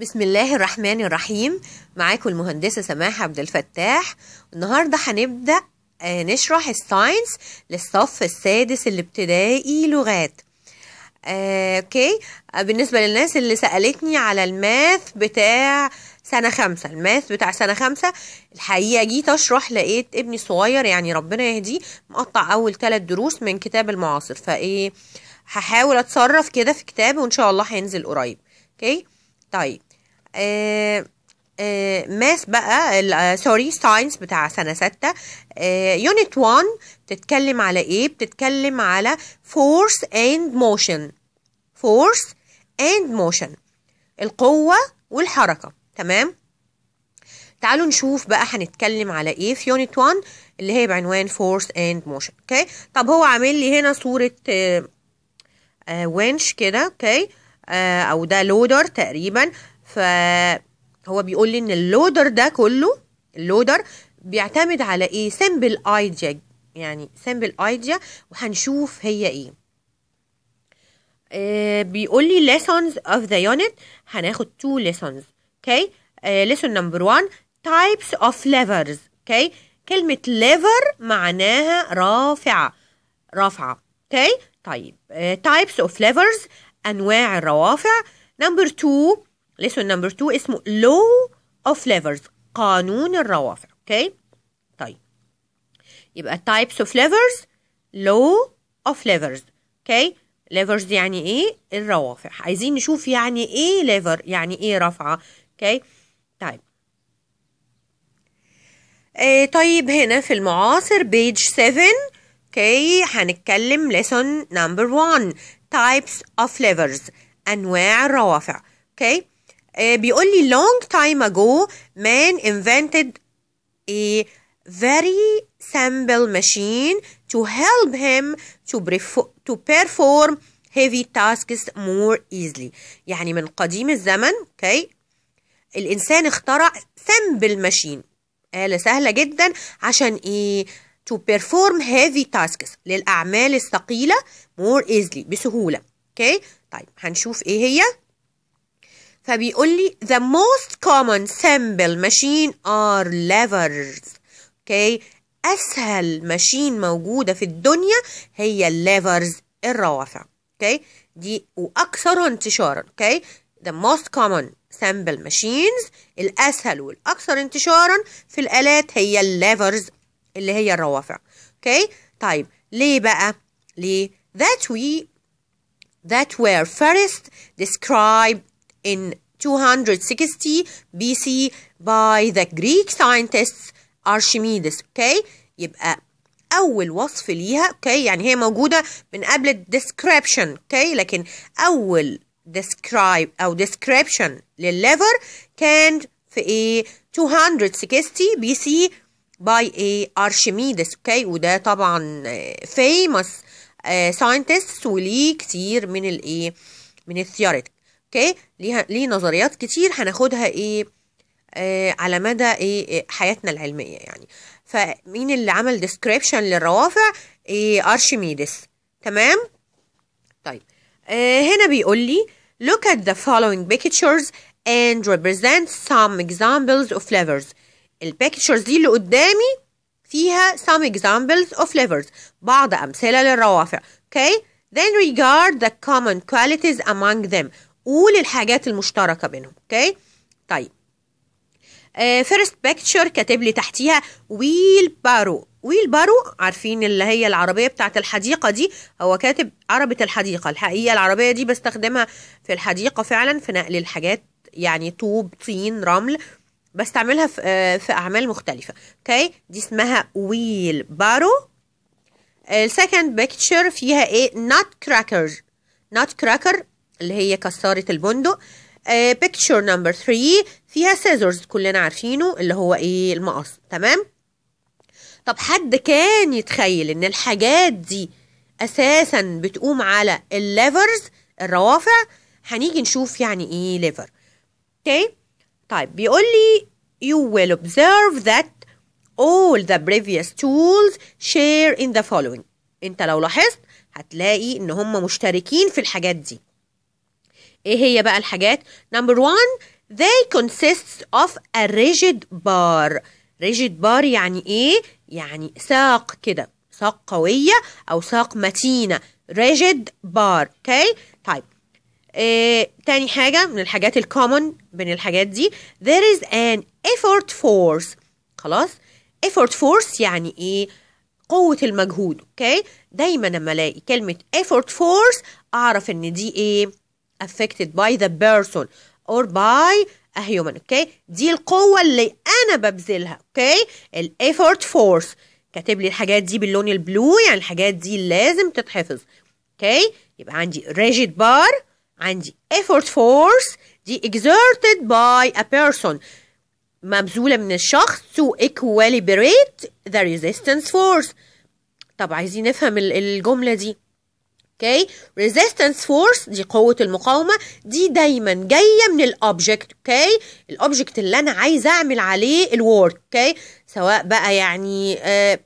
بسم الله الرحمن الرحيم معاكم المهندسة سماح عبد الفتاح النهاردة هنبدأ آه، نشرح الساينس للصف السادس الابتدائي لغات آه، اوكي آه، بالنسبة للناس اللي سألتني على الماث بتاع سنة خمسة الماث بتاع سنة خمسة الحقيقة جيت أشرح لقيت ابني الصغير يعني ربنا يهديه مقطع أول ثلاث دروس من كتاب المعاصر فإيه هحاول أتصرف كده في كتابه وإن شاء الله هينزل قريب اوكي طيب آه، آه، ماس بقى سوري ساينس آه، بتاع سنة ستة يونت 1 بتتكلم على ايه بتتكلم على فورس اند موشن فورس اند موشن القوة والحركة تمام تعالوا نشوف بقى هنتكلم على ايه في يونت 1 اللي هي بعنوان فورس اند موشن اوكي طب هو عامل لي هنا صورة آه آه وينش كده اوكي آه او ده لودر تقريبا فهو بيقول لي ان اللودر ده كله اللودر بيعتمد على ايه سامبل ايديا يعني سامبل ايديا وهنشوف هي ايه آه، بيقول لي lessons of the unit هناخد two lessons اوكي آه، lesson number one types of levers اوكي كلمة lever معناها رافعة رافعة اوكي طيب آه، types of levers انواع الروافع number two lesson number 2 اسمه law of levers قانون الروافع اوكي طيب يبقى types of levers law of levers اوكي levers يعني ايه الروافع عايزين نشوف يعني ايه lever يعني ايه رفعه اوكي طيب آه طيب هنا في المعاصر page 7 اوكي هنتكلم lesson number 1 types of levers انواع الروافع اوكي بيقول لي long time ago man invented a very simple machine to help him to, to perform heavy tasks more easily يعني من قديم الزمن اوكي okay. الانسان اخترع simple ماشين آلة سهلة جدا عشان ايه to perform heavy tasks للأعمال الثقيلة more easily بسهولة اوكي okay. طيب هنشوف ايه هي فبيقول لي the most common symbol machine are levers okay أسهل ماشين موجودة في الدنيا هي levers الروافع okay دي وأكثر انتشارا okay the most common symbol machines الأسهل والأكثر انتشارا في الآلات هي levers اللي هي الروافع okay طيب ليه that we that were first described in 260 BC by the Greek scientist Archimedes okay يبقى أول وصف ليها okay يعني هي موجودة من قبل description okay لكن أول describe أو description للليفر كان في إيه 260 BC by A إيه أرشميدس أوكي وده طبعا famous آه، scientists وليه كتير من الإيه من الثيارات اوكي ليها ليه نظريات كتير هناخدها ايه آه على مدى ايه, إيه، حياتنا العلميه يعني فمين اللي عمل ديسكريبشن للروافع إيه ارشميدس تمام طيب آه هنا بيقول لي look at the following pictures and represent some examples of flavors البيكتشرز دي اللي قدامي فيها some examples of flavors بعض امثله للروافع okay then regard the common qualities among them قول الحاجات المشتركه بينهم اوكي طيب فيرست آه، بيكتشر كاتب لي تحتيها ويل بارو ويل بارو عارفين اللي هي العربية بتاعت الحديقة دي هو كاتب عربة الحديقة الحقيقة العربية دي بستخدمها في الحديقة فعلا في نقل الحاجات يعني طوب طين رمل بستعملها في, آه، في أعمال مختلفة اوكي okay. دي اسمها ويل بارو السكند بيكتشر فيها ايه نوت كراكر نوت كراكر اللي هي كسارة البندق بيكتشر نمبر 3 فيها سيزرز كلنا عارفينه اللي هو ايه المقص تمام طب حد كان يتخيل ان الحاجات دي اساسا بتقوم على الليفرز الروافع هنيجي نشوف يعني ايه ليفر اوكي طيب بيقول لي you will observe that all the previous tools share in the following انت لو لاحظت هتلاقي ان هم مشتركين في الحاجات دي ايه هي بقى الحاجات نمبر 1 they consists of a rigid bar rigid bar يعني ايه يعني ساق كده ساق قوية او ساق متينة rigid bar okay طيب إيه تاني حاجة من الحاجات الكومن بين الحاجات دي there is an effort force خلاص effort force يعني ايه قوة المجهود اوكي دايما لما الاقي كلمة effort force اعرف ان دي ايه affected by the person or by a human okay دي القوة اللي انا ببذلها okay ال effort force كاتب لي الحاجات دي باللون البلو يعني الحاجات دي لازم تتحفظ okay يبقى عندي rigid bar عندي effort force دي exerted by a person مبذولة من الشخص to equilibrate the resistance force طب عايزين نفهم الجملة دي اوكي okay. resistance force دي قوه المقاومه دي دايما جايه من الاوبجكت اوكي الاوبجكت اللي انا عايزه اعمل عليه الورك اوكي سواء بقى يعني آه،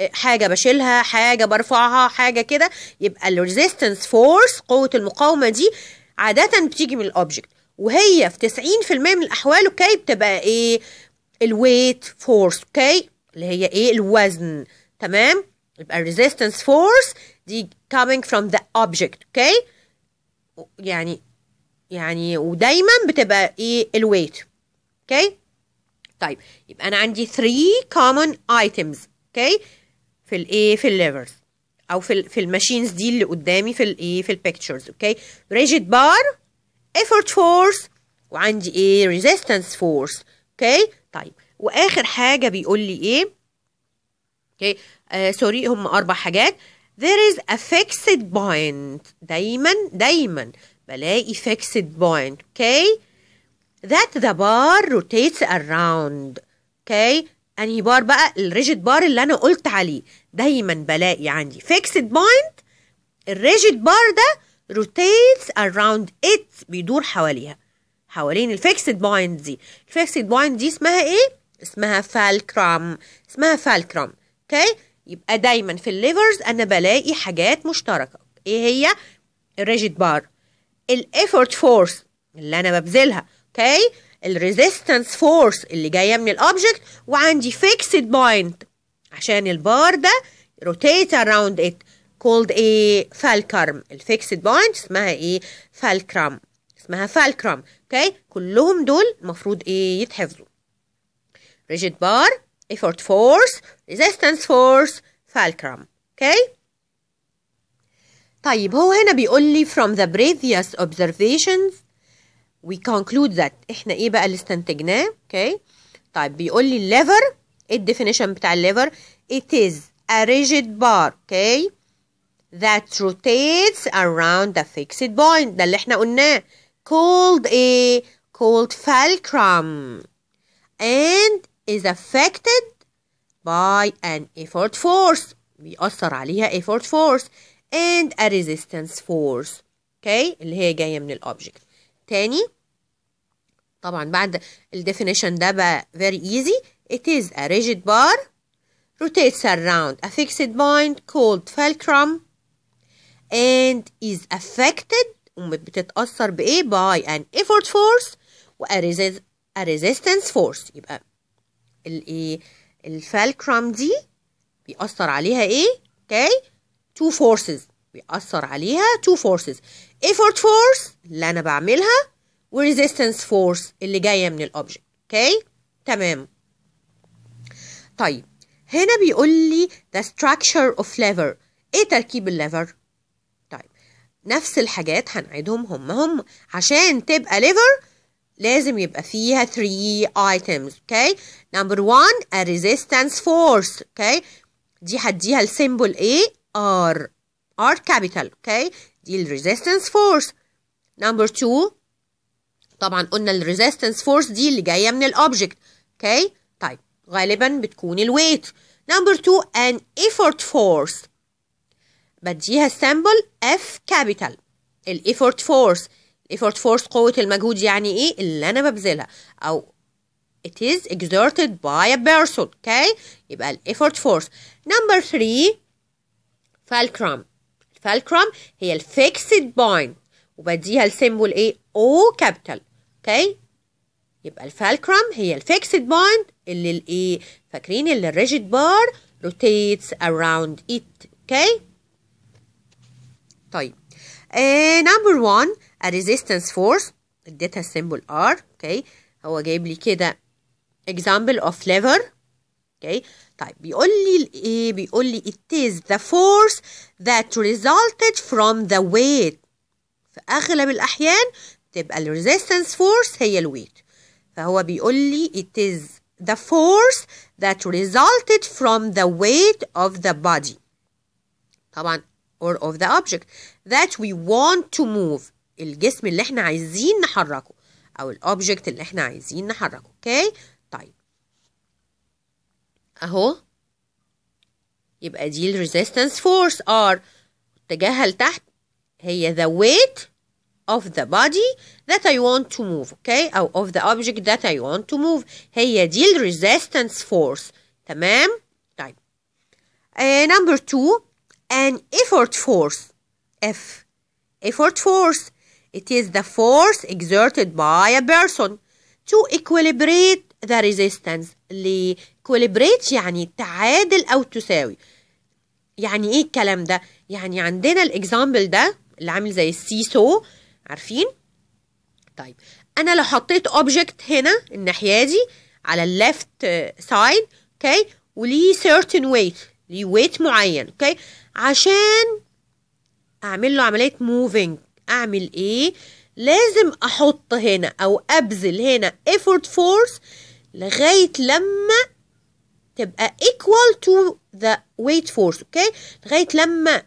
آه، حاجه بشيلها حاجه برفعها حاجه كده يبقى الريزيستنس فورس قوه المقاومه دي عاده بتيجي من الاوبجكت وهي في 90% من الاحوال اوكي بتبقى ايه الويت فورس اوكي اللي هي ايه الوزن تمام يبقى الريزيستنس فورس دي coming from the object اوكي okay? يعني يعني ودايما بتبقى ايه الويت اوكي okay? طيب يبقى انا عندي 3 common items اوكي okay? في الايه في الليفرز او في في الماشينز دي اللي قدامي في الايه في البيكتشرز اوكي ريجيد بار effort force وعندي ايه resistance force اوكي طيب واخر حاجه بيقول لي ايه اوكي آه سوري هم اربع حاجات there is a fixed point دايما دايما بلاقي fixed point okay that the bar rotates around okay انهي بار بقى الريجيد بار اللي انا قلت عليه دايما بلاقي عندي fixed point الريجيد بار ده rotates around it بيدور حواليها حوالين الفيكسد بوينت دي الفيكسد بوينت دي اسمها ايه اسمها فالكرام اسمها فالكرام اوكي okay? يبقى دايما في الليفرز انا بلاقي حاجات مشتركه ايه هي الريجيد بار الايفورت فورس اللي انا ببذلها اوكي الريزيستنس فورس اللي جايه من الاوبجكت وعندي فيكسد بوينت عشان البار ده روتيت اراوند ات كولد ايه فالكرم الفيكسد بوينت اسمها ايه فالكرم اسمها فالكرم اوكي كلهم دول المفروض ايه يتحفظوا ريجيد بار effort force resistance force fulcrum okay طيب هو هنا بيقول لي from the previous observations we conclude that احنا ايه بقى اللي استنتجناه okay طيب بيقول لي lever ايه الديفينيشن بتاع lever, it is a rigid bar okay that rotates around a fixed point ده اللي احنا قلناه called a called fulcrum and is affected by an effort force بيأثر عليها effort force and a resistance force okay اللي هي جاية من object. تاني طبعا بعد ال definition ده بقى very easy it is a rigid bar rotates around a fixed point called fulcrum and is affected بتتأثر بإيه by an effort force و a, a resistance force يبقى الايه الفالكرام دي بيأثر عليها ايه اوكي تو فورسز بيأثر عليها تو فورسز effort force اللي انا بعملها وريزيستنس فورس اللي جايه من الاوبجكت اوكي تمام طيب هنا بيقول لي the structure of lever ايه تركيب الليفر طيب نفس الحاجات هنعيدهم هم هم عشان تبقى lever لازم يبقى فيها 3 items okay number 1 a resistance force okay دي هديها السيمبل A R R capital okay دي resistance force number 2 طبعا قلنا resistance force دي اللي جايه من الاوبجكت اوكي okay. طيب غالبا بتكون الويت نمبر 2 an effort force بديها سامبل اف كابيتال الايفورت فورس effort force قوة المجهود يعني ايه اللي انا ببذلها او it is exerted by a person okay يبقى ال effort force number three fulcrum fulcrum هي ال fixed point وبديها symbol ايه O capital اوكي يبقى الفالكرم هي fixed point اللي إيه فاكرين اللي rigid bar rotates around it اوكي طيب number one a resistance force اديتها symbol R okay هو جايب لي كده example of lever okay طيب بيقول لي ايه بيقول لي it is the force that resulted from the weight في اغلب الاحيان تبقى الريزيستنس فورس هي الويت فهو بيقول لي it is the force that resulted from the weight of the body طبعا or of the object that we want to move الجسم اللي احنا عايزين نحركه او الاوبجكت اللي احنا عايزين نحركه اوكي طيب اهو يبقى دي الريزيستنس فورس ار اتجاهها لتحت هي the weight of the body that I want to move اوكي okay? او of the object that I want to move هي دي resistance force تمام طيب uh, number two an effort force F effort force It is the force exerted by a person to equilibrate the resistance. equilibrate يعني تعادل أو تساوي. يعني إيه الكلام ده؟ يعني عندنا الإكزامبل ده اللي عامل زي السيسو عارفين؟ طيب أنا لو حطيت أوبجكت هنا الناحية دي على الليفت سايد أوكي وليه certain weight ليه weight معين أوكي عشان أعمل له عملية moving اعمل ايه لازم احط هنا او ابذل هنا effort force لغاية لما تبقى equal to the weight force اوكي لغاية لما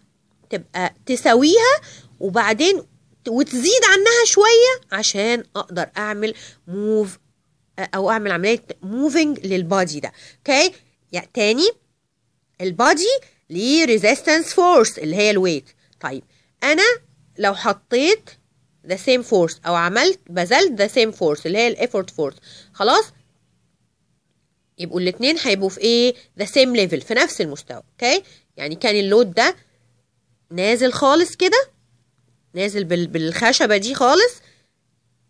تبقى تساويها وبعدين وتزيد عنها شوية عشان اقدر اعمل move او اعمل عملية moving للبادي ده اوكي يعني تاني البادي ليه resistance force اللي هي الويت طيب انا لو حطيت the same force او عملت بذلت the same force اللي هي effort force خلاص يبقوا الاتنين هيبقوا في ايه the same level في نفس المستوى اوكي يعني كان اللود ده نازل خالص كده نازل بالخشبه دي خالص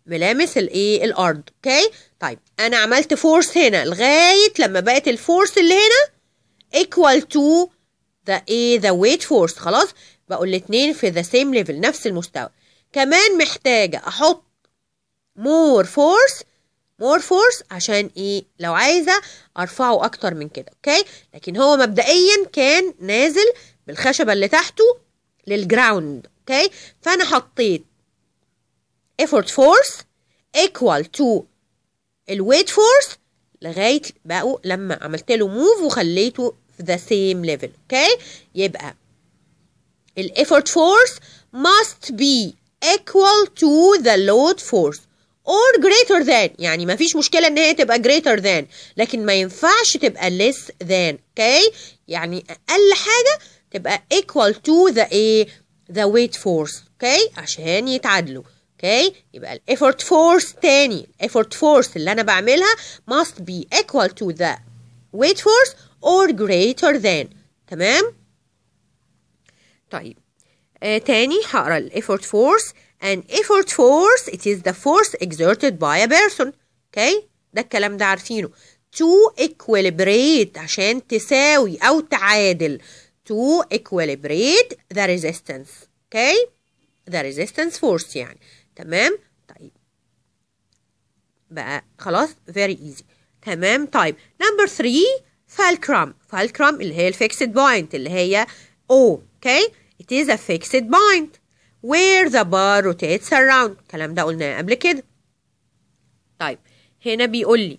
ملامس الايه الارض اوكي طيب انا عملت force هنا لغايه لما بقت الفورس اللي هنا equal to ده ايه ذا weight force خلاص بقوا الاتنين في ذا سيم ليفل نفس المستوى كمان محتاجة أحط more force more force عشان ايه لو عايزة أرفعه أكتر من كده اوكي لكن هو مبدئيا كان نازل بالخشبة اللي تحته للجراوند اوكي فأنا حطيت effort force equal to الويت فورس لغاية بقوا لما عملت له موف وخليته the same level okay يبقى ال effort force must be equal to the load force or greater than يعني ما فيش مشكلة ان هي تبقى greater than لكن ما ينفعش تبقى less than okay يعني اقل حاجة تبقى equal to the the weight force okay عشان يتعادلوا اوكي okay. يبقى effort force تاني effort force اللي انا بعملها must be equal to the weight force or greater than تمام طيب آه تاني هقرا effort force, an effort force it is the force exerted by a person okay ده الكلام ده عارفينه to equilibrate عشان تساوي او تعادل to equilibrate the resistance okay the resistance force يعني تمام طيب بقى خلاص very easy تمام طيب number three فالكرام فالكرام اللي هي الفيكسد بوينت اللي هي O okay it is a fixed point where the bar rotates around الكلام ده قلناه قبل كده طيب هنا بيقول لي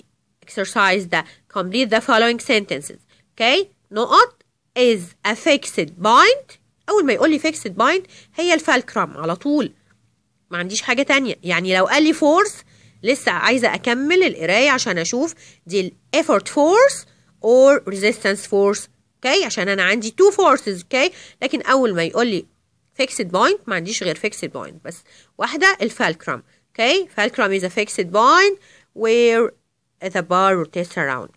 exercise ده complete the following sentences okay نقط is a fixed point أول ما يقول لي fixed point هي الفالكرام على طول ما عنديش حاجة تانية يعني لو قال لي force لسه عايزة أكمل القراية عشان أشوف دي الـ effort force or resistance force okay? عشان انا عندي two forces okay? لكن اول ما يقول لي fixed point ما عنديش غير fixed point بس واحده الفالكرام اوكي okay? fulcrum is a fixed point where the bar rotates around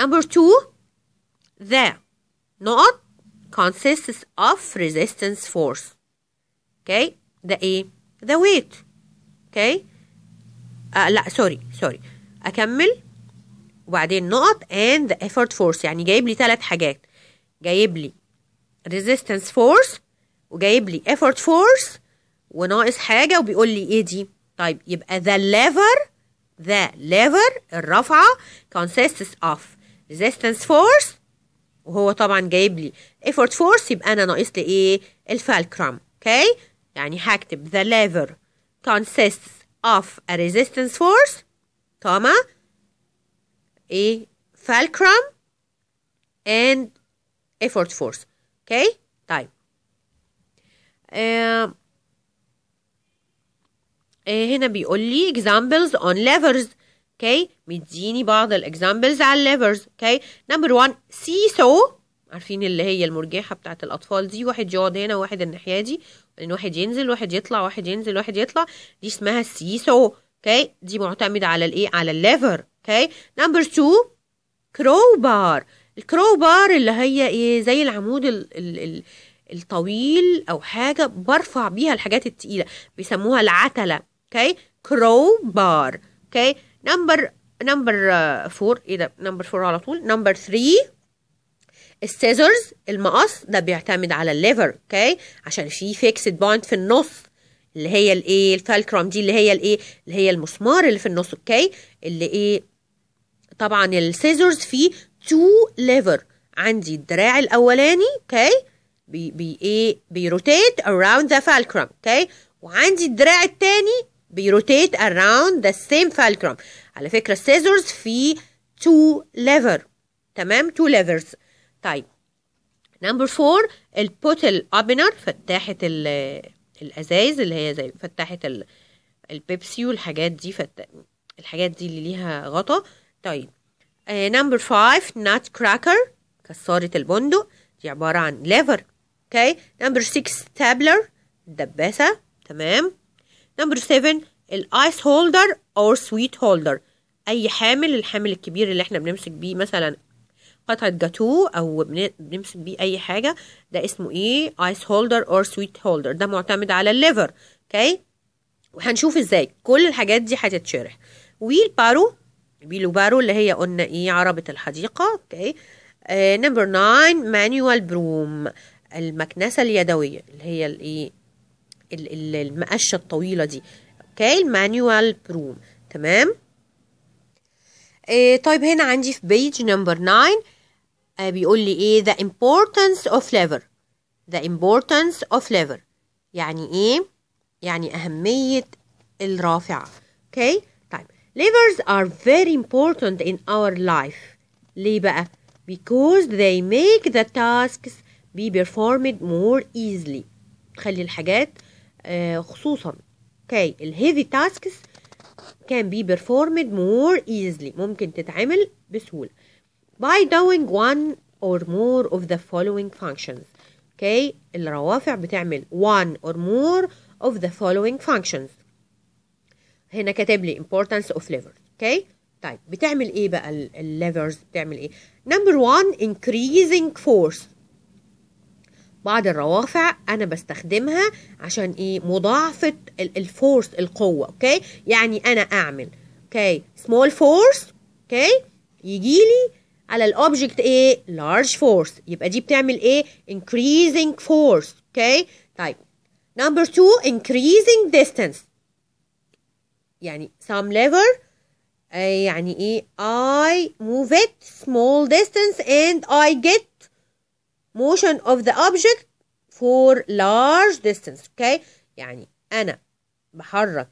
number two the knot consists of resistance force okay the e, the weight okay آه uh, لا سوري سوري اكمل وبعدين نقط and the effort force يعني جايب لي ثلاث حاجات جايب لي resistance force وجايب لي effort force وناقص حاجة وبيقول لي ايه دي طيب يبقى the lever the lever الرفعة consists of resistance force وهو طبعا جايب لي effort force يبقى انا ناقص لي ايه الفالكرام okay? يعني هكتب the lever consists of a resistance force comma a fulcrum and effort force okay طيب آه هنا بيقول لي examples on levers okay مديني بعض الاكزامبلز على levers okay number one seesaw عارفين اللي هي المرجحه بتاعت الاطفال دي واحد يقعد هنا وواحد الناحيه دي يعني واحد ينزل واحد يطلع واحد ينزل واحد يطلع دي اسمها السيسو اوكي دي معتمده على الايه على الليفر okay كرو بار الكرو الكروبار اللي هي ايه زي العمود ال ال ال الطويل او حاجه برفع بيها الحاجات التقيله بيسموها العتله اوكي كرو بار اوكي نمبر نمبر 4 ايه ده نمبر 4 على طول نمبر 3 السيزرز المقص ده بيعتمد على الليفر اوكي عشان في فيكسد بوينت في النص اللي هي الايه الفالكرام دي اللي هي الايه اللي هي المسمار اللي في النص اوكي اللي ايه طبعا السيزرز فيه تو ليفر عندي الدراع الاولاني اوكي بي بي ايه بيروتيت اراوند ذا فالكرم اوكي وعندي الدراع التاني بيروتيت اراوند ذا سيم فالكرم على فكره السيزرز فيه تو ليفر تمام تو ليفرز طيب نمبر فور البوتل اوبنر فتاحه الازايز اللي هي زي فتاحه البيبسي والحاجات دي فت... الحاجات دي اللي ليها غطا طيب نمبر 5 نات كراكر كسارة البندق دي عبارة عن ليفر اوكي نمبر 6 تابلر الدباسة تمام نمبر 7 الايس هولدر اور سويت هولدر اي حامل الحامل الكبير اللي احنا بنمسك بيه مثلا قطعة جاتو او بنمسك بيه اي حاجة ده اسمه ايه ايس هولدر اور سويت هولدر ده معتمد على الليفر اوكي وهنشوف ازاي كل الحاجات دي هتتشرح ويل بارو بيلو بارو اللي هي قلنا ايه عربة الحديقة اوكي نمبر 9 مانيوال بروم المكنسة اليدوية اللي هي الايه المقشة الطويلة دي اوكي المانيوال بروم تمام إيه طيب هنا عندي في بيج نمبر 9 بيقول لي ايه the importance of lever the importance of flavor يعني ايه يعني اهمية الرافعة اوكي okay. Levers are very important in our life. ليه Because they make the tasks be performed more easily. تخلي الحاجات خصوصا okay heavy tasks can be performed more easily ممكن تتعمل بسهولة by doing one or more of the following functions okay الروافع بتعمل one or more of the following functions هنا كاتب لي importance of levers اوكي okay? طيب بتعمل ايه بقى الليفرز بتعمل ايه number one increasing force بعض الروافع انا بستخدمها عشان ايه مضاعفه الفورس القوه اوكي okay? يعني انا اعمل اوكي small force اوكي يجيلي على الاوبجكت ايه large force يبقى دي بتعمل ايه increasing force اوكي okay? طيب number two increasing distance يعني some lever يعني ايه I move it small distance and I get motion of the object for large distance okay يعني انا بحرك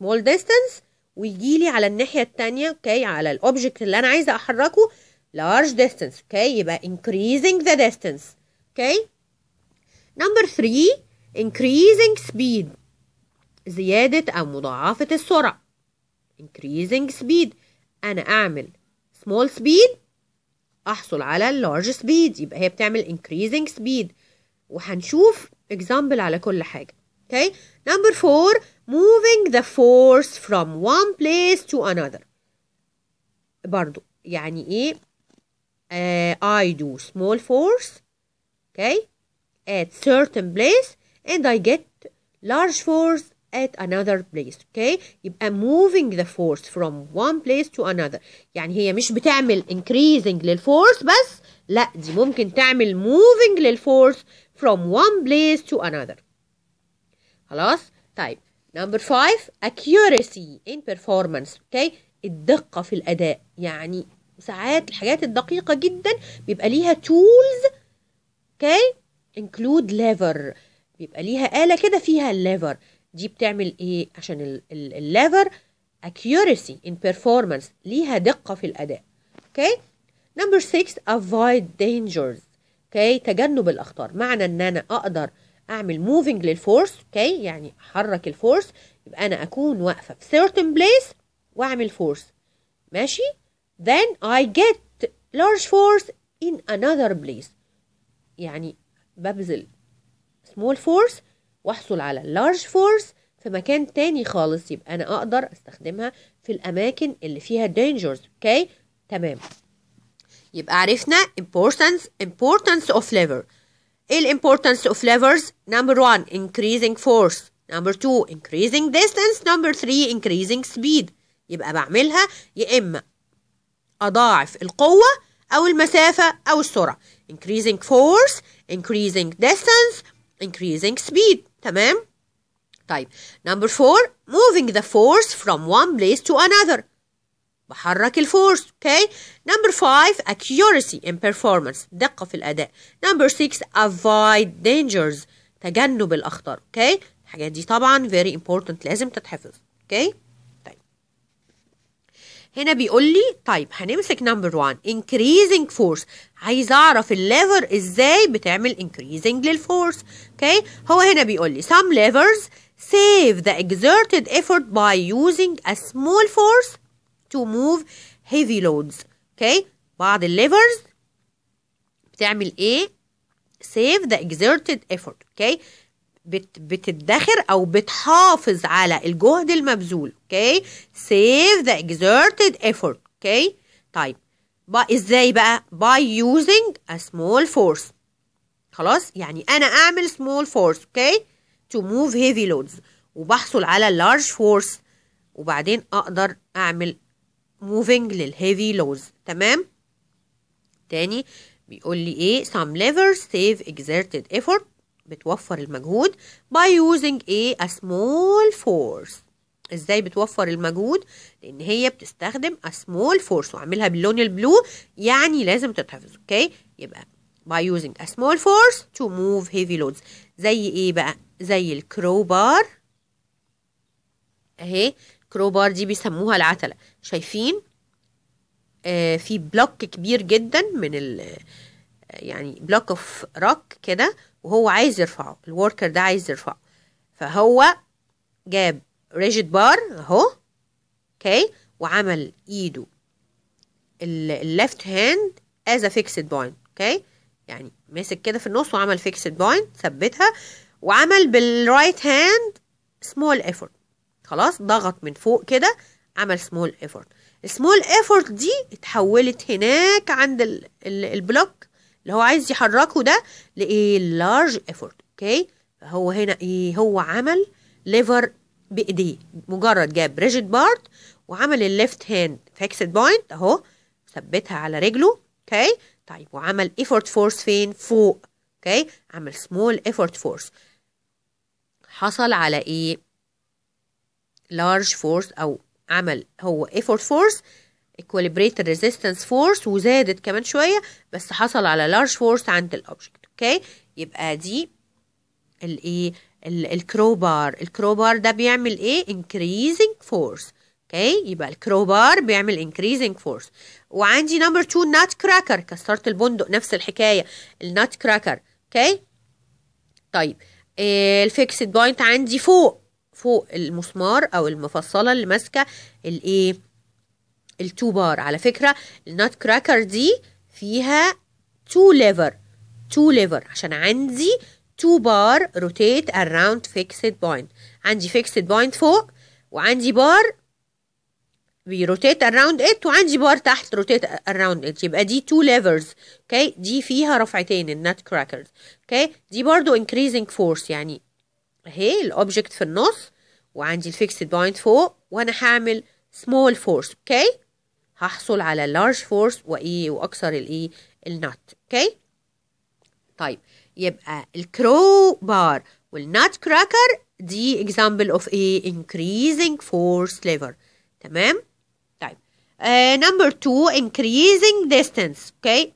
small distance ويجيلي على الناحية التانية اوكي okay, على الاوبجكت اللي انا عايزة احركه large distance اوكي okay, يبقى increasing the distance اوكي okay. number three increasing speed زيادة أو مضاعفة السرعة increasing speed أنا أعمل small speed أحصل على large speed يبقى هي بتعمل increasing speed وهنشوف example على كل حاجة okay number four moving the force from one place to another برضو يعني إيه uh, I do small force okay at certain place and I get large force at another place okay يبقى moving the force from one place to another يعني هي مش بتعمل increasing للفورس بس لا دي ممكن تعمل moving للفورس from one place to another خلاص طيب number five accuracy in performance okay الدقة في الأداء يعني ساعات الحاجات الدقيقة جدا بيبقى ليها tools okay include lever بيبقى ليها آلة كده فيها lever دي بتعمل ايه عشان الليفر accuracy in performance ليها دقة في الأداء اوكي نمبر six avoid dangers اوكي تجنب الأخطار معنى ان انا اقدر اعمل moving للفورس اوكي يعني احرك الفورس يبقى انا اكون واقفة في certain place واعمل فورس ماشي then I get large force in another place يعني ببذل small force واحصل على اللارج فورس في مكان تاني خالص يبقى انا اقدر استخدمها في الاماكن اللي فيها dangers اوكي تمام يبقى عرفنا importance importance of lever ايه ال importance of levers number one increasing force number two increasing distance number three increasing speed يبقى بعملها يا اما اضاعف القوه او المسافه او السرعه increasing force increasing distance increasing speed تمام طيب number four moving the force from one place to another بحرك الفورس okay number five accuracy in performance دقة في الأداء number six avoid dangers تجنب الأخطار okay الحاجات دي طبعا very important لازم تتحفظ okay طيب هنا بيقول لي طيب هنمسك number one increasing force عايز اعرف الليفر ازاي بتعمل increasing للفورس اوكي okay. هو هنا بيقول لي some levers save the exerted effort by using a small force to move heavy loads اوكي okay. بعض الليفرز بتعمل ايه save the exerted effort اوكي okay. بت بتدخر او بتحافظ على الجهد المبذول اوكي okay. save the exerted effort اوكي okay. طيب با ازاي بقى by using a small force خلاص يعني انا اعمل small force اوكي okay? to move heavy loads وبحصل على large force وبعدين اقدر اعمل moving heavy loads تمام تاني بيقول لي ايه some levers save exerted effort بتوفر المجهود by using a, a small force ازاي بتوفر المجهود لان هي بتستخدم a small force باللون البلو يعني لازم تتحفظ اوكي يبقى by using a small force to move heavy loads زي ايه بقى زي الكروبار اهي كروبار دي بيسموها العتلة شايفين آه في بلوك كبير جدا من ال يعني بلوك اوف روك كده وهو عايز يرفعه الوركر ده عايز يرفعه فهو جاب ريجيد بار اهو اوكي وعمل ايده الليفت هاند از ا فيكسد بوينت اوكي يعني ماسك كده في النص وعمل فيكسد بوينت ثبتها وعمل بالرايت هاند سمول ايفورت خلاص ضغط من فوق كده عمل سمول ايفورت السمول ايفورت دي اتحولت هناك عند البلوك اللي هو عايز يحركه ده لايه لارج ايفورت اوكي فهو هنا ايه هو عمل ليفر بايديه مجرد جاب ريجيت بارد وعمل الليفت هاند فيكسد بوينت اهو ثبتها على رجله اوكي طيب وعمل ايفورت فورس فين فوق اوكي عمل سمول ايفورت فورس حصل على ايه لارج فورس او عمل هو ايفورت فورس equilibrated resistance force وزادت كمان شوية بس حصل على large force عند الأوبجكت أوكي يبقى دي الايه الكروبار الكروبار ده بيعمل ايه increasing force اوكي يبقى الكروبار بيعمل increasing force وعندي نمبر 2 نات كراكر كسرت البندق نفس الحكايه النات كراكر اوكي طيب آه، الفيكسد بوينت عندي فوق فوق المسمار او المفصله اللي ماسكه الايه التو بار على فكره النات كراكر دي فيها تو ليفر تو ليفر عشان عندي تو بار روتيت اراوند فيكسد بوينت عندي فيكسد بوينت فوق وعندي بار بيروتيت اراوند ات وعندي بار تحت روتيت اراوند ات يبقى دي تو ليفرز اوكي دي فيها رفعتين النات كراكرز اوكي دي برضو انكريزنج فورس يعني اهي الاوبجكت في النص وعندي الفيكسد بوينت فوق وانا هعمل سمول فورس اوكي هحصل على لارج فورس وايه واكثر الايه e، النات اوكي طيب يبقى الكرو بار والنات كراكر دي اكزامبل اوف ايه increasing force ليفر تمام طيب نمبر آه، 2 two increasing distance بقى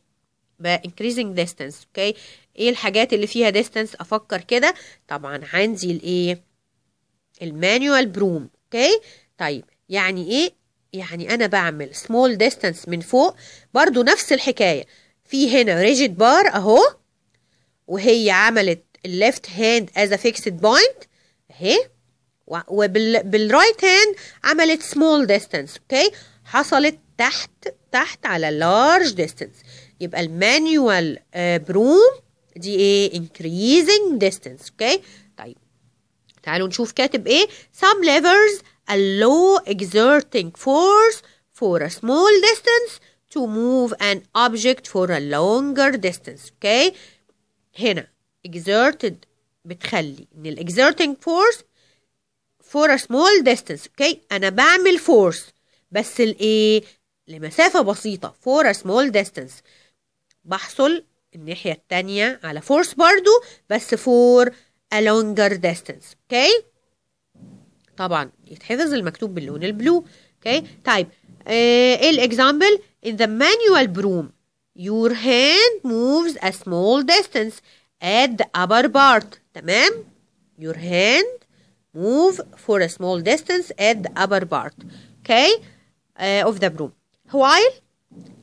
increasing distance okay ايه الحاجات اللي فيها distance افكر كده طبعا عندي الايه المانيوال بروم اوكي طيب يعني ايه يعني انا بعمل small distance من فوق برضو نفس الحكايه في هنا ريجيد بار اهو وهي عملت left hand as a fixed point اهي وبالright hand عملت small distance okay حصلت تحت تحت على large distance يبقى المانيوال بروم دي increasing distance okay طيب تعالوا نشوف كاتب ايه some levers allow exerting force for a small distance to move an object for a longer distance okay هنا exerted بتخلي ان ال exerting force for a small distance اوكي okay. انا بعمل force بس الايه لمسافة بسيطة for a small distance بحصل الناحية التانية على force برضو بس for a longer distance اوكي okay. طبعا يتحفظ المكتوب باللون البلو اوكي okay. طيب ايه الاكزامبل in the manual broom Your hand moves a small distance at the upper part. تمام Your hand move for a small distance at the upper part. Okay uh, of the broom. While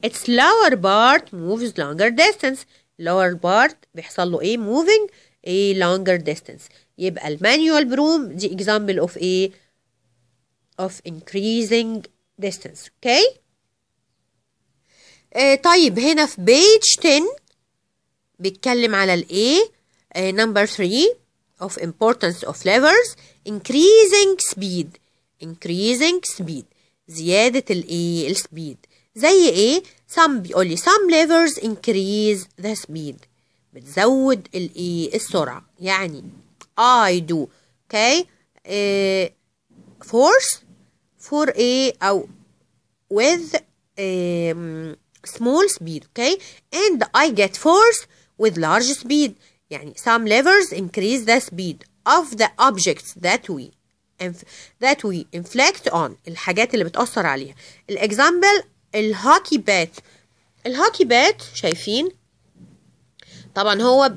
its lower part moves longer distance. Lower part بيحصل له ايه moving a longer distance. يبقى المانيوال بروم دي example of a of increasing distance. Okay طيب هنا في بيج 10 بيتكلم على الايه نمبر 3 of importance of levers increasing speed increasing speed زيادة الايه السبيد زي ايه some بيقولي some levers increase the speed بتزود الايه السرعة يعني I do okay إيه force for a او with إيه small speed okay and I get force with large speed يعني some levers increase the speed of the objects that we that we inflict on الحاجات اللي بتأثر عليها example الهوكي بات الهوكي بات شايفين طبعا هو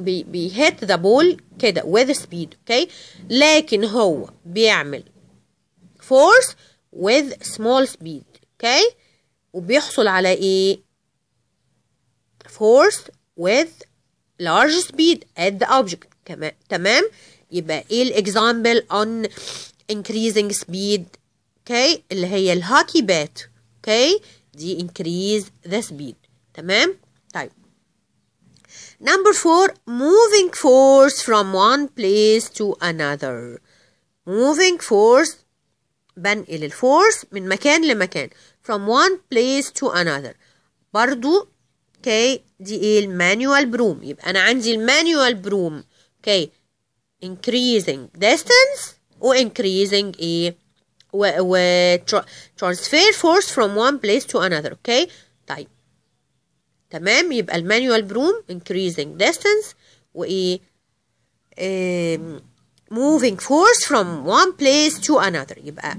بي بيهت ذا بول كده with speed okay? لكن هو بيعمل force with small speed okay? وبيحصل على ايه force with large speed at the object تمام يبقى ايه الاكزامبل on increasing speed اوكي okay. اللي هي الهاكي بات اوكي okay. دي increase the speed تمام طيب number four moving force from one place to another moving force بنقل الفورس من مكان لمكان from one place to another برضو okay دي ايه المانيوال بروم يبقى انا عندي المانيوال بروم okay increasing distance و increasing ايه و, و transfer force from one place to another okay طيب تمام يبقى المانيوال بروم increasing distance وايه moving force from one place to another يبقى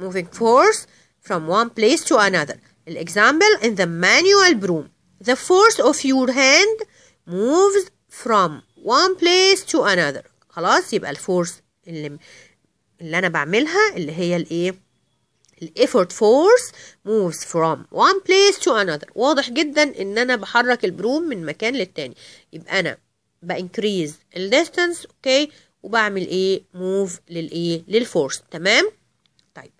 moving force from one place to another. Example in the manual broom. The force of your hand moves from one place to another. خلاص يبقى الفورس اللي اللي انا بعملها اللي هي الايه effort فورس moves from one place to another واضح جدا ان انا بحرك البروم من مكان للتاني يبقى انا بانكريز الديستانس اوكي okay. وبعمل ايه move للايه للفورس تمام طيب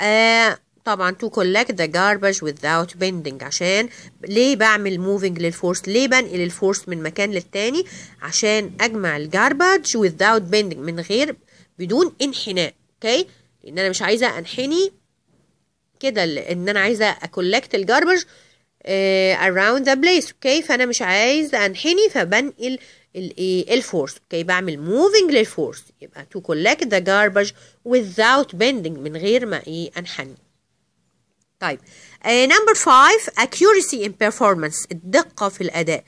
آه طبعا to collect the garbage without bending عشان ليه بعمل moving للفورس ليه بنقل الفورس من مكان للتاني عشان اجمع الجاربج without bending من غير بدون انحناء اوكي لان انا مش عايزه انحني كده ان انا عايزه اكولكت الجاربج آه، around the place اوكي فانا مش عايز انحني فبنقل الايه الفورس اوكي بعمل موفينج للفورس يبقى تو كولكت ذا جاربج without bending من غير ما ايه انحني طيب نمبر آه، 5 accuracy in performance الدقة في الأداء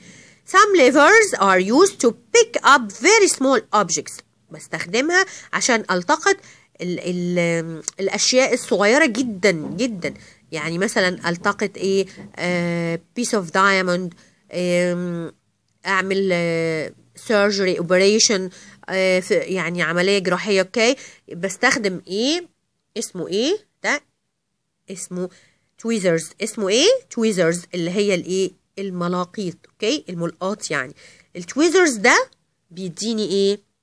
some levers are used to pick up very small objects بستخدمها عشان ألتقط ال ال الأشياء الصغيرة جدا جدا يعني مثلا ألتقط إيه uh, piece of diamond آه أعمل uh, surgery operation uh, يعني عملية جراحية أوكي بستخدم إيه اسمه إيه اسمه تويزرز اسمه ايه تويزرز اللي هي الايه الملاقيط اوكي الملقاط يعني التويزرز ده بيديني ايه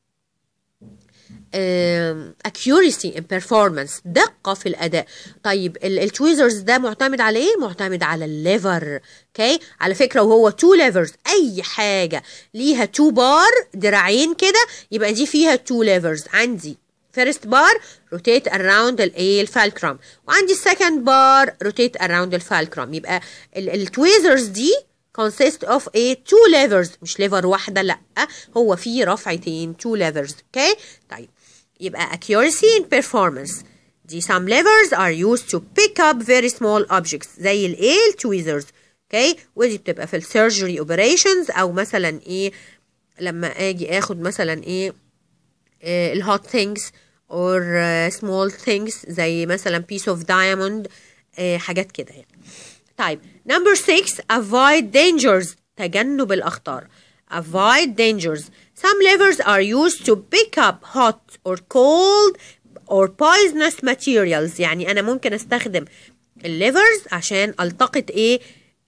اكيوريسي ان بيرفورمانس دقة في الأداء طيب التويزرز ده معتمد على إيه؟ معتمد على الليفر أوكي على فكرة وهو تو ليفرز أي حاجة ليها تو بار دراعين كده يبقى دي فيها تو ليفرز عندي first bar rotate around A الفالكرام وعندي second bar rotate around الفالكرام يبقى التويزرز دي consist of a two levers مش lever واحدة لأ هو في رفعتين two levers okay طيب يبقى accuracy in performance دي some levers are used to pick up very small objects زي الايه التويزرز اوكي okay. ودي بتبقى في surgery operations او مثلا ايه لما اجي اخد مثلا ايه الهوت ثينجز اور سمول ثينجز زي مثلا بيس اوف دايموند حاجات كده يعني طيب نمبر 6 avoid dangers تجنب الأخطار avoid dangers some levers are used to pick up hot or cold or poisonous materials يعني أنا ممكن أستخدم الليفرز عشان ألتقط إيه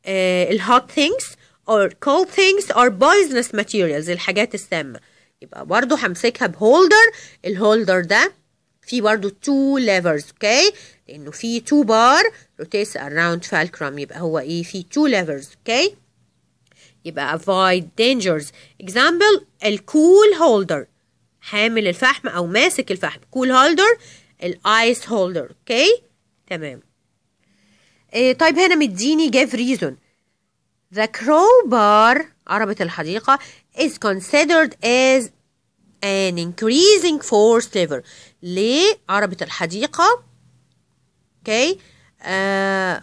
آه، الهوت ثينجز or cold things or poisonous materials الحاجات السامة يبقى برضو همسكها بهولدر الهولدر ده في برضو two levers اوكي لانه في two بار روتيس around فالكرام يبقى هو ايه في two levers اوكي يبقى avoid dangers example الكول هولدر حامل الفحم او ماسك الفحم كول هولدر الايس هولدر اوكي تمام إيه طيب هنا مديني give reason the crowbar عربة الحديقة is considered as an increasing force lever ليه عربة الحديقة okay آه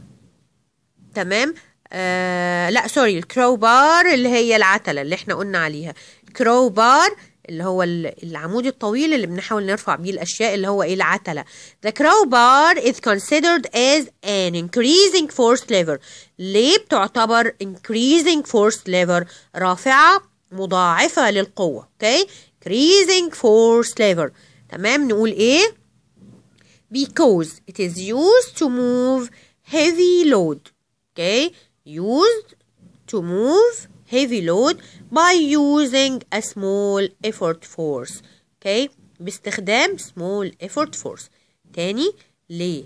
تمام آه لا سوري الكروبار اللي هي العتلة اللي احنا قلنا عليها الكروبار اللي هو العمود الطويل اللي بنحاول نرفع بيه الأشياء اللي هو إيه العتلة the crowbar is considered as an increasing force lever ليه بتعتبر increasing force lever رافعة مضاعفة للقوة okay increasing force lever تمام نقول إيه because it is used to move heavy load okay used to move heavy load by using a small effort force okay باستخدام small effort force تاني ليه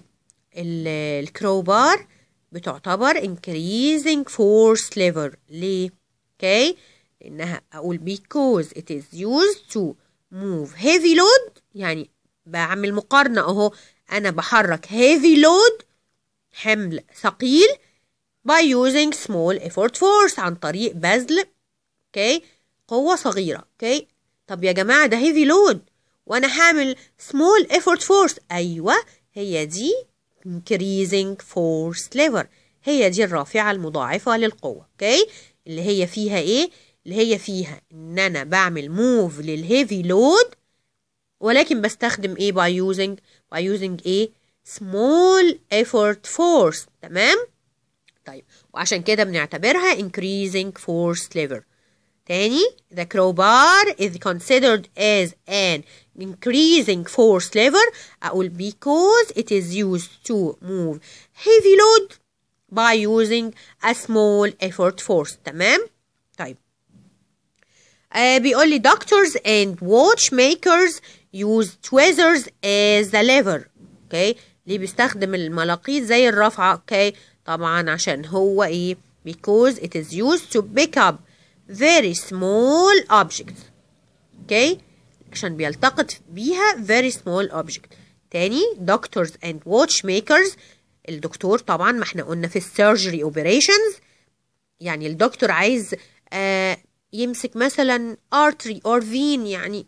الكروبار بتعتبر increasing force lever ليه okay لانها اقول because it is used to move heavy load يعني بعمل مقارنة اهو انا بحرك heavy load حمل ثقيل by using small effort force عن طريق بذل اوكي okay. قوة صغيرة اوكي okay. طب يا جماعة ده heavy load وأنا هعمل small effort force أيوة هي دي increasing force lever هي دي الرافعة المضاعفة للقوة اوكي okay. اللي هي فيها ايه اللي هي فيها ان انا بعمل move لل heavy لود ولكن بستخدم ايه by using by using ايه small effort force تمام طيب وعشان كده بنعتبرها increasing force lever تاني the crowbar is considered as an increasing force lever أقول because it is used to move heavy load by using a small effort force تمام طيب آه بيقول لي doctors and watchmakers use tweezers as a lever اوكي okay. ليه بيستخدم الملاقيط زي الرفعة اوكي okay. طبعا عشان هو ايه because it is used to pick up very small objects okay عشان بيلتقط بيها very small object تاني doctors and watchmakers الدكتور طبعا ما احنا قلنا في surgery operations يعني الدكتور عايز آه يمسك مثلا artery or vein يعني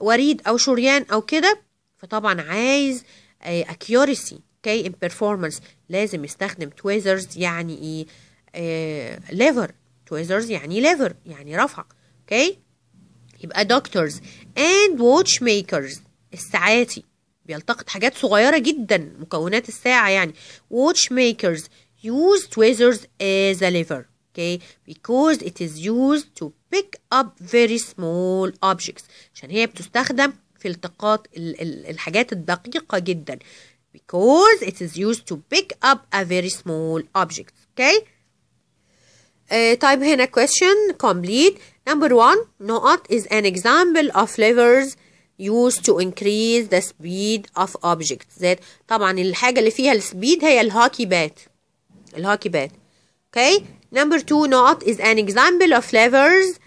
وريد او شريان او كده فطبعا عايز accuracy اوكي ان بيرفورمانس لازم يستخدم تويزرز يعني ايه ليفر آه، تويزرز يعني ليفر يعني رفع اوكي يبقى دكتورز اند واتش ميكرز الساعاتي بيلتقط حاجات صغيرة جدا مكونات الساعة يعني watch ميكرز use تويزرز as a lever اوكي because it is used to pick up very small objects عشان هي بتستخدم في التقاط الحاجات الدقيقة جدا because it is used to pick up a very small object okay uh, طيب هنا question complete number one not is an example of levers used to increase the speed of objects that طبعا الحاجة اللي فيها السبيد هي الهوكي بات الهوكي بات okay number two not is an example of levers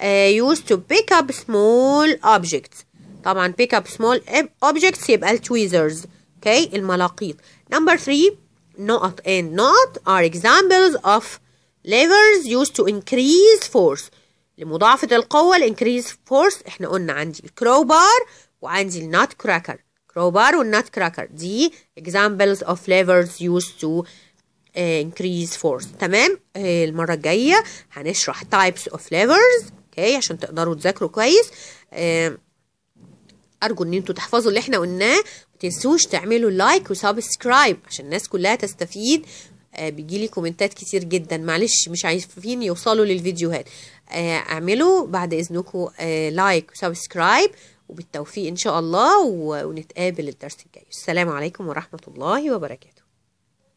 uh, used to pick up small objects طبعا pick up small objects يبقى tweezers. okay الملاقيط number three نقط and نوت are examples of levers used to increase force لمضاعفة القوة ال فورس force احنا قلنا عندي الكروبار وعندي النات كراكر كروبار والنات كراكر دي examples of levers used to uh, increase force تمام آه، المرة الجاية هنشرح types of levers اوكي عشان تقدروا تذاكروا كويس آه، ارجو ان انتوا تحفظوا اللي احنا قلناه تنسوش تعملوا لايك وسبسكرايب عشان الناس كلها تستفيد آه، بيجي بيجيلي كومنتات كتير جدا معلش مش عارفين يوصلوا للفيديوهات آه، اعملوا بعد اذنكم لايك آه، وسبسكرايب وبالتوفيق ان شاء الله ونتقابل الدرس الجاي السلام عليكم ورحمه الله وبركاته